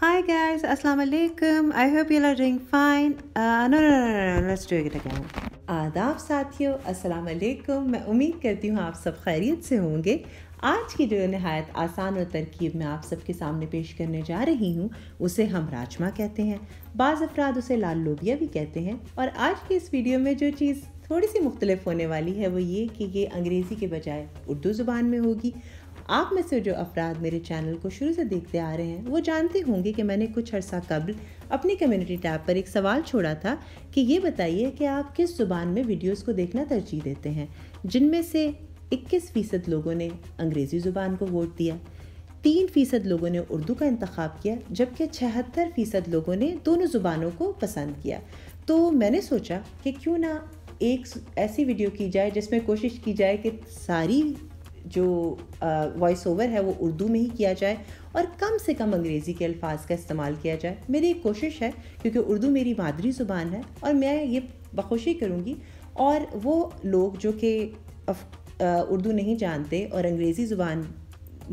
Hi guys, Assalamu alaikum. I hope you all are doing fine. Uh, no, no, no, no, no, let's do it again. आदाब साथियों अस्सलाम वालेकुम मैं उम्मीद करती हूँ आप सब खैरियत से होंगे आज की जो नहायत आसान और तरकीब मैं आप सबके सामने पेश करने जा रही हूँ उसे हम राजमा कहते हैं बाज़ अफराद उसे लाल लोबिया भी कहते हैं और आज की इस वीडियो में जो चीज़ थोड़ी सी मुख्तलिफ होने वाली है वो ये कि ये अंग्रेज़ी के बजाय उर्दू ज़ुबान में होगी आप में से जो अफराद मेरे चैनल को शुरू से देखते आ रहे हैं वो जानते होंगे कि मैंने कुछ अर्सा कबल अपनी कम्युनिटी टैब पर एक सवाल छोड़ा था कि ये बताइए कि आप किस ज़ुबान में वीडियोस को देखना तरजीह देते हैं जिनमें से 21 फ़ीसद लोगों ने अंग्रेज़ी ज़ुबान को वोट दिया तीन फ़ीसद लोगों ने उर्दू का इंतखब किया जबकि छहत्तर फ़ीसद लोगों ने दोनों ज़ुबानों को पसंद किया तो मैंने सोचा कि क्यों ना एक ऐसी वीडियो की जाए जिसमें कोशिश की जाए कि सारी जो वॉइस ओवर है वो उर्दू में ही किया जाए और कम से कम अंग्रेज़ी के अल्फाज का इस्तेमाल किया जाए मेरी एक कोशिश है क्योंकि उर्दू मेरी मादरी ज़ुबान है और मैं ये बखुशी करूँगी और वो लोग जो कि उर्दू नहीं जानते और अंग्रेज़ी ज़ुबान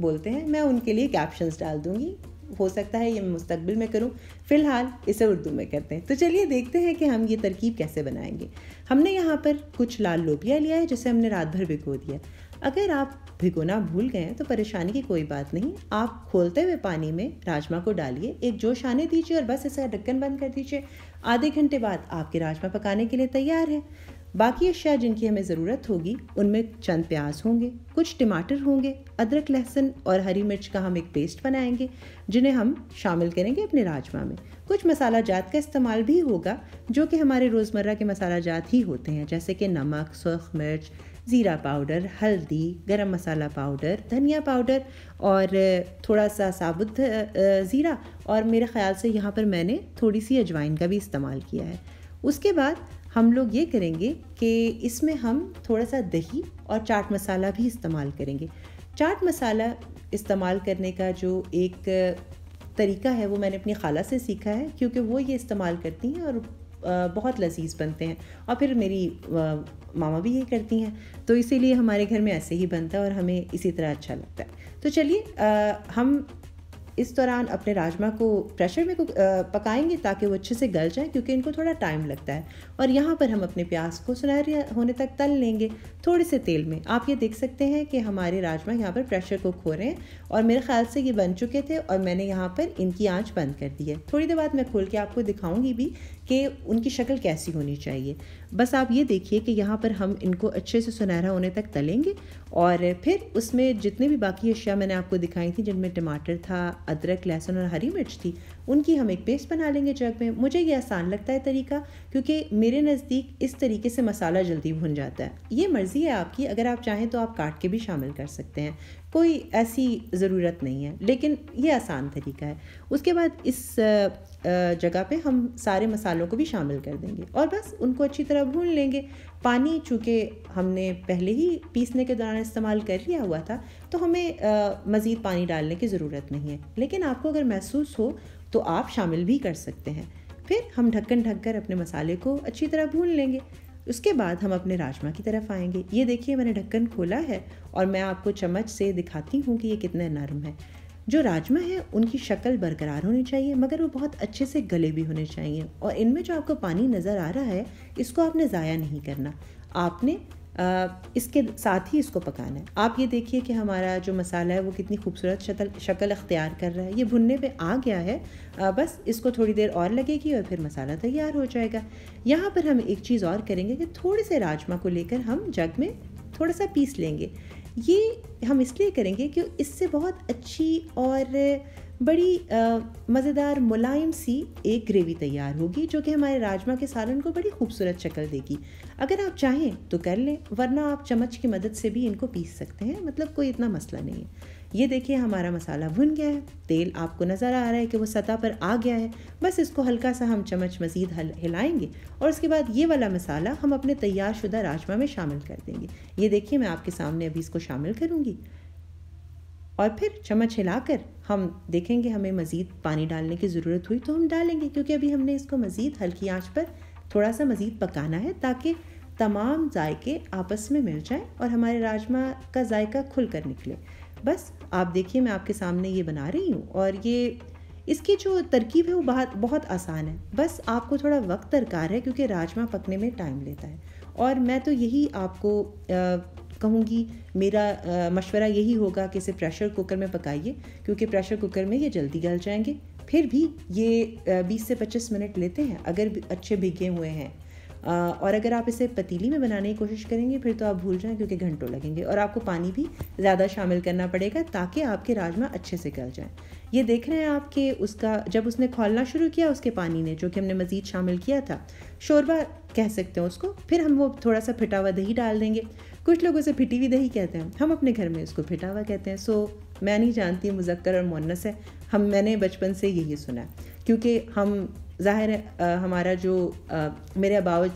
बोलते हैं मैं उनके लिए कैप्शंस डाल दूँगी हो सकता है ये मैं मुस्तबिल में करूँ फ़िलहाल इसे उर्दू में करते हैं तो चलिए देखते हैं कि हम ये तरकीब कैसे बनाएंगे हमने यहाँ पर कुछ लाल लोबिया लिया है जिसे हमने रात भर भिगो दिया अगर आप भिगोना भूल गए हैं तो परेशानी की कोई बात नहीं आप खोलते हुए पानी में राजमा को डालिए एक जोश आने दीजिए और बस इसका ढक्कन बंद कर दीजिए आधे घंटे बाद आपके राजमा पकाने के लिए तैयार है बाकी अशिया जिनकी हमें ज़रूरत होगी उनमें चंद प्याज होंगे कुछ टमाटर होंगे अदरक लहसुन और हरी मिर्च का हम एक पेस्ट बनाएंगे जिन्हें हम शामिल करेंगे अपने राजमा में कुछ मसाला जात का इस्तेमाल भी होगा जो कि हमारे रोज़मर्रा के मसाला जात ही होते हैं जैसे कि नमक सूख मिर्च ज़ीरा पाउडर हल्दी गरम मसाला पाउडर धनिया पाउडर और थोड़ा सा साबुत ज़ीरा और मेरे ख़्याल से यहाँ पर मैंने थोड़ी सी अजवाइन का भी इस्तेमाल किया है उसके बाद हम लोग ये करेंगे कि इसमें हम थोड़ा सा दही और चाट मसाला भी इस्तेमाल करेंगे चाट मसाला इस्तेमाल करने का जो एक तरीका है वो मैंने अपनी खाला से सीखा है क्योंकि वो ये इस्तेमाल करती हैं और बहुत लजीज बनते हैं और फिर मेरी मामा भी ये करती हैं तो इसीलिए हमारे घर में ऐसे ही बनता है और हमें इसी तरह अच्छा लगता है तो चलिए हम इस दौरान अपने राजमा को प्रेशर में पकाएंगे ताकि वो अच्छे से गल जाए क्योंकि इनको थोड़ा टाइम लगता है और यहाँ पर हम अपने प्याज को सुनहरे होने तक तल लेंगे थोड़े से तेल में आप ये देख सकते हैं कि हमारे राजमा यहाँ पर प्रेशर को खो रहे हैं और मेरे ख्याल से ये बन चुके थे और मैंने यहाँ पर इनकी आँच बंद कर दी है थोड़ी देर बाद मैं खोल के आपको दिखाऊँगी भी कि उनकी शक्ल कैसी होनी चाहिए बस आप ये देखिए कि यहाँ पर हम इनको अच्छे से सुनहरा होने तक तलेंगे और फिर उसमें जितने भी बाकी अशिया मैंने आपको दिखाई थी जिनमें टमाटर था अदरक लहसुन और हरी मिर्च थी उनकी हम एक पेस्ट बना लेंगे जग में मुझे ये आसान लगता है तरीका क्योंकि मेरे नज़दीक इस तरीके से मसाला जल्दी भुन जाता है ये मर्ज़ी है आपकी अगर आप चाहें तो आप काट के भी शामिल कर सकते हैं कोई ऐसी ज़रूरत नहीं है लेकिन ये आसान तरीका है उसके बाद इस जगह पे हम सारे मसालों को भी शामिल कर देंगे और बस उनको अच्छी तरह भून लेंगे पानी चूँकि हमने पहले ही पीसने के दौरान इस्तेमाल कर लिया हुआ था तो हमें मज़ीद पानी डालने की ज़रूरत नहीं है लेकिन आपको अगर महसूस हो तो आप शामिल भी कर सकते हैं फिर हम ढक्कन ढक कर अपने मसाले को अच्छी तरह भून लेंगे उसके बाद हम अपने राजमा की तरफ आएंगे ये देखिए मैंने ढक्कन खोला है और मैं आपको चम्मच से दिखाती हूँ कि ये कितने नरम है जो राजमा है उनकी शक्ल बरकरार होनी चाहिए मगर वो बहुत अच्छे से गले भी होने चाहिए और इनमें जो आपको पानी नज़र आ रहा है इसको आपने ज़ाया नहीं करना आपने इसके साथ ही इसको पकाना है आप ये देखिए कि हमारा जो मसाला है वो कितनी खूबसूरत शतल शक्ल अख्तियार कर रहा है ये भुनने पे आ गया है आ, बस इसको थोड़ी देर और लगेगी और फिर मसाला तैयार हो जाएगा यहाँ पर हम एक चीज़ और करेंगे कि थोड़े से राजमा को लेकर हम जग में थोड़ा सा पीस लेंगे ये हम इसलिए करेंगे कि इससे बहुत अच्छी और बड़ी मज़ेदार मुलायम सी एक ग्रेवी तैयार होगी जो कि हमारे राजमा के सालन को बड़ी खूबसूरत शक्ल देगी अगर आप चाहें तो कर लें वरना आप चम्मच की मदद से भी इनको पीस सकते हैं मतलब कोई इतना मसला नहीं है ये देखिए हमारा मसाला भुन गया है तेल आपको नज़र आ रहा है कि वो सतह पर आ गया है बस इसको हल्का सा हम चम्मच मज़ीद हल हिलाएंगे और उसके बाद ये वाला मसाला हम अपने तैयार शुदा राजमा में शामिल कर देंगे ये देखिए मैं आपके सामने अभी इसको शामिल करूँगी और फिर चम्मच हिलाकर हम देखेंगे हमें मज़ीद पानी डालने की ज़रूरत हुई तो हम डालेंगे क्योंकि अभी हमने इसको मज़ीद हल्की आँच पर थोड़ा सा मज़ीद पकाना है ताकि तमाम जायके आपस में मिल जाएँ और हमारे राजमा का जायका खुल कर निकले बस आप देखिए मैं आपके सामने ये बना रही हूँ और ये इसकी जो तरकीब है वो बहुत बहुत आसान है बस आपको थोड़ा वक्त दरकार है क्योंकि राजमा पकने में टाइम लेता है और मैं तो यही आपको कहूँगी मेरा मशवरा यही होगा कि इसे प्रेशर कुकर में पकाइए क्योंकि प्रेशर कुकर में ये जल्दी गल जाएंगे फिर भी ये 20 से 25 मिनट लेते हैं अगर अच्छे भिगे हुए हैं और अगर आप इसे पतीली में बनाने की कोशिश करेंगे फिर तो आप भूल जाएँ क्योंकि घंटों लगेंगे और आपको पानी भी ज़्यादा शामिल करना पड़ेगा ताकि आपके राजमा अच्छे से गल जाएँ ये देख रहे हैं आप कि उसका जब उसने खोलना शुरू किया उसके पानी ने जो कि हमने मज़ीद शामिल किया था शोरबा कह सकते हैं उसको फिर हम वो थोड़ा सा फिटा हुआ दही डाल देंगे कुछ लोग उसे फिटी हुई दही कहते हैं हम अपने घर में उसको फिटा हुआ कहते हैं सो मैं नहीं जानती मुजक्कर और मोनस है हम मैंने बचपन से यही सुना है क्योंकि हम ज़ाहिर हमारा जो आ, मेरे अबाव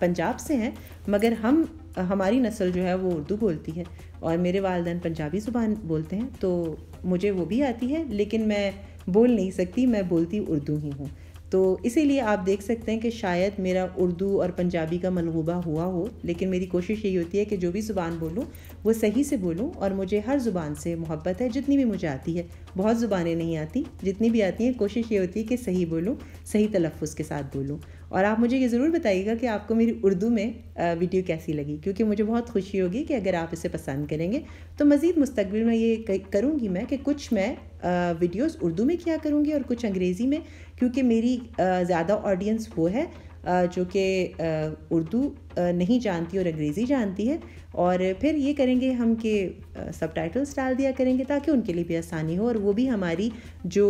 पंजाब से हैं मगर हम हमारी नस्ल जो है वो उर्दू बोलती है और मेरे वालदेन पंजाबी ज़ुबान बोलते हैं तो मुझे वो भी आती है लेकिन मैं बोल नहीं सकती मैं बोलती उर्दू ही हूँ तो इसीलिए आप देख सकते हैं कि शायद मेरा उर्दू और पंजाबी का मलगूबा हुआ हो लेकिन मेरी कोशिश यही होती है कि जो भी ज़ुबान बोलूँ वो सही से बोलूँ और मुझे हर ज़ुबान से मोहब्बत है जितनी भी मुझे आती है बहुत ज़ुबानें नहीं आती जितनी भी आती हैं कोशिश ये होती है कि सही बोलूँ सही तलफ़ के साथ बोलूँ और आप मुझे ये ज़रूर बताइएगा कि आपको मेरी उर्दू में वीडियो कैसी लगी क्योंकि मुझे बहुत खुशी होगी कि अगर आप इसे पसंद करेंगे तो मज़ीद मुस्तबिल में ये करूँगी मैं कि कुछ मैं वीडियोस उर्दू में किया करूँगी और कुछ अंग्रेज़ी में क्योंकि मेरी ज़्यादा ऑडियंस वो है जो कि उर्दू नहीं जानती और अंग्रेज़ी जानती है और फिर ये करेंगे हम कि सब टाइटल्स डाल दिया करेंगे ताकि उनके लिए भी आसानी हो और वो भी हमारी जो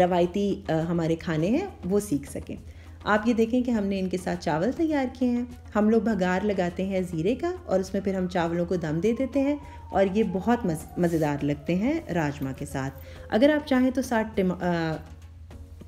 रवायती हमारे खाने हैं वो सीख सकें आप ये देखें कि हमने इनके साथ चावल तैयार किए हैं हम लोग भगार लगाते हैं ज़ीरे का और उसमें फिर हम चावलों को दम दे देते हैं और ये बहुत मज़ेदार लगते हैं राजमा के साथ अगर आप चाहें तो साथ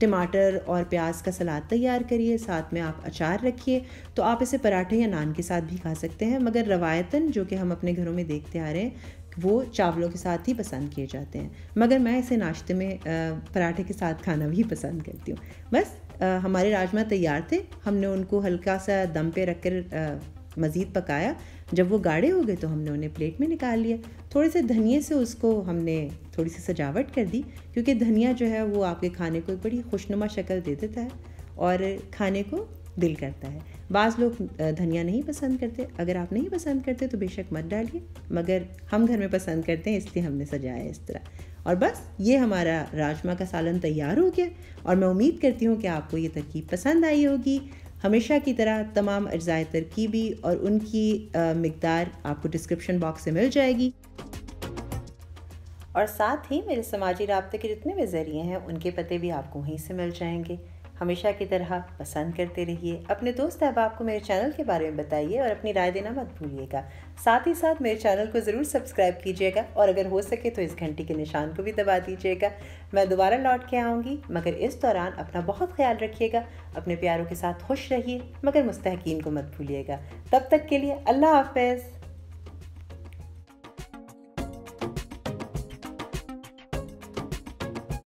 टमाटर और प्याज का सलाद तैयार करिए साथ में आप अचार रखिए तो आप इसे पराठे या नान के साथ भी खा सकते हैं मगर रवायतन जो कि हम अपने घरों में देखते आ रहे हैं वो चावलों के साथ ही पसंद किए जाते हैं मगर मैं इसे नाश्ते में पराठे के साथ खाना भी पसंद करती हूँ बस हमारे राजमा तैयार थे हमने उनको हल्का सा दम पे रख कर मज़ीद पकाया जब वो गाढ़े हो गए तो हमने उन्हें प्लेट में निकाल लिया थोड़े से धनिए से उसको हमने थोड़ी सी सजावट कर दी क्योंकि धनिया जो है वो आपके खाने को एक बड़ी खुशनुमा शक्ल दे देता है और खाने को दिल करता है बाज़ लोग धनिया नहीं पसंद करते अगर आप नहीं पसंद करते तो बेशक मत डालिए मगर हम घर में पसंद करते हैं इसलिए हमने सजाया इस तरह और बस ये हमारा राजमा का सालन तैयार हो गया और मैं उम्मीद करती हूँ कि आपको ये तरकीब पसंद आई होगी हमेशा की तरह तमाम अज्जाए तरकीबी और उनकी मकदार आपको डिस्क्रिप्शन बॉक्स से मिल जाएगी और साथ ही मेरे समाजी रबते के जितने भी ज़रिए हैं उनके पते भी आपको वहीं से मिल जाएंगे हमेशा की तरह पसंद करते रहिए अपने दोस्त अहबाब को मेरे चैनल के बारे में बताइए और अपनी राय देना मत भूलिएगा साथ ही साथ मेरे चैनल को ज़रूर सब्सक्राइब कीजिएगा और अगर हो सके तो इस घंटी के निशान को भी दबा दीजिएगा मैं दोबारा लौट के आऊँगी मगर इस दौरान अपना बहुत ख्याल रखिएगा अपने प्यारों के साथ खुश रहिए मगर मुस्तकिन को मत भूलिएगा तब तक के लिए अल्लाह हाफ